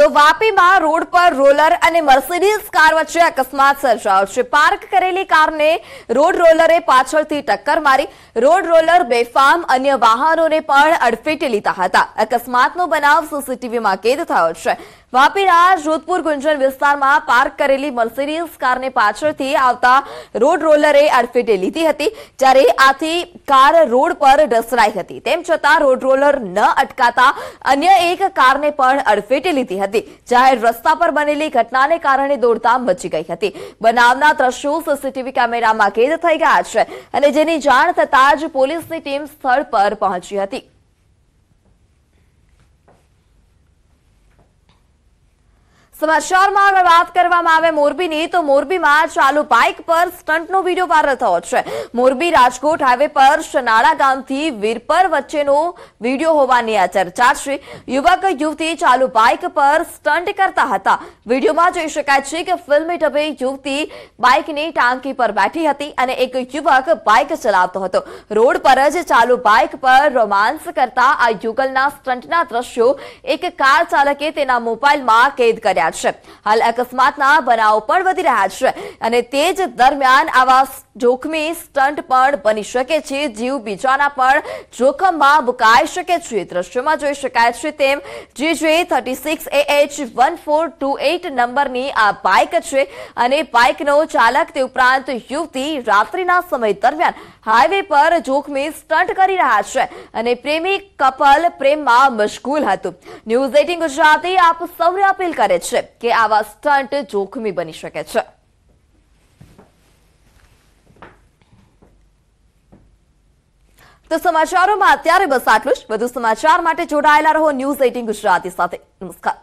તો વાપીમાં રોડ પર રોલર અને મર્સિડીઝ કાર વચ્ચે અકસ્માત સર્જાયો છે પાર્ક કરેલી કારને રોડ રોલરે પાછળથી ટક્કર મારી રોડ રોલર બેફામ અન્ય વાહનોને પણ અડફેટે લીધા હતા અકસ્માતનો બનાવ સીસીટીવીમાં કેદ થયો છે વાપીના જોધપુર ગુંજન વિસ્તારમાં પાર્ક કરેલી મર્સિડીઝ કારને પાછળથી આવતા રોડ રોલરે અડફેટે લીધી હતી જ્યારે આથી કાર રોડ પર ડસરાઈ હતી તેમ છતાં રોડ રોલર ન અટકાતા અન્ય એક કારને પણ અડફેટે લીધી હતી જાહેર રસ્તા પર બનેલી ઘટનાને કારણે દોડધામ મચી ગઈ હતી બનાવના દ્રશ્યો સીસીટીવી કેમેરામાં કેદ થઈ ગયા છે અને જેની જાણ થતા જ પોલીસની ટીમ સ્થળ પર પહોંચી હતી સમાચારમાં આગળ વાત કરવામાં આવે મોરબીની તો મોરબીમાં ચાલુ બાઇક પર સ્ટન્ટનો વિડીયો વાયરલ થયો છે મોરબી રાજકોટ હાઈવે પર શનાળા ગામથી વીરપર વચ્ચેનો વિડીયો હોવાની આ ચર્ચા છે યુવક યુવતી ચાલુ બાઇક પર સ્ટન્ટ કરતા હતા વિડીયોમાં જોઈ શકાય છે કે ફિલ્મી ઢબે યુવતી બાઇકની ટાંકી પર બેઠી હતી અને એક યુવક બાઇક ચલાવતો હતો રોડ પર જ ચાલુ બાઇક પર રોમાન્સ કરતા આ યુગલના સ્ટન્ટના દ્રશ્યો એક કાર ચાલકે તેના મોબાઈલમાં કેદ કર્યા રહ્યા છે હાલ અકસ્માતના બનાવ પણ વધી રહ્યા છે અને તે જ દરમિયાન આવા જોખમી સ્ટન્ટ પણ બની શકે છે જીવ બીજાના પણ જોખમમાં મુકાઈ શકે છે દ્રશ્યમાં જોઈ શકાય છે તેમ જે thirty six A H one four two eight નંબરની આ બાઇક છે અને બાઇકનો ચાલક તે ઉપરાંત યુવતી રાત્રિના સમય દરમિયાન હાઈવે પર જોખમી સ્ટન્ટ કરી રહ્યા છે અને પ્રેમી કપલ પ્રેમમાં મશગુલ હતું ન્યૂઝ એટીન ગુજરાતી આપ સૌને અપીલ કરે છે કે આવા સ્ટન્ટ જોખમી બની શકે છે તો સમાચારોમાં અત્યારે બસ આટલું જ વધુ સમાચાર માટે જોડાયેલા રહો ન્યૂઝ એઇટીન ગુજરાતી સાથે નમસ્કાર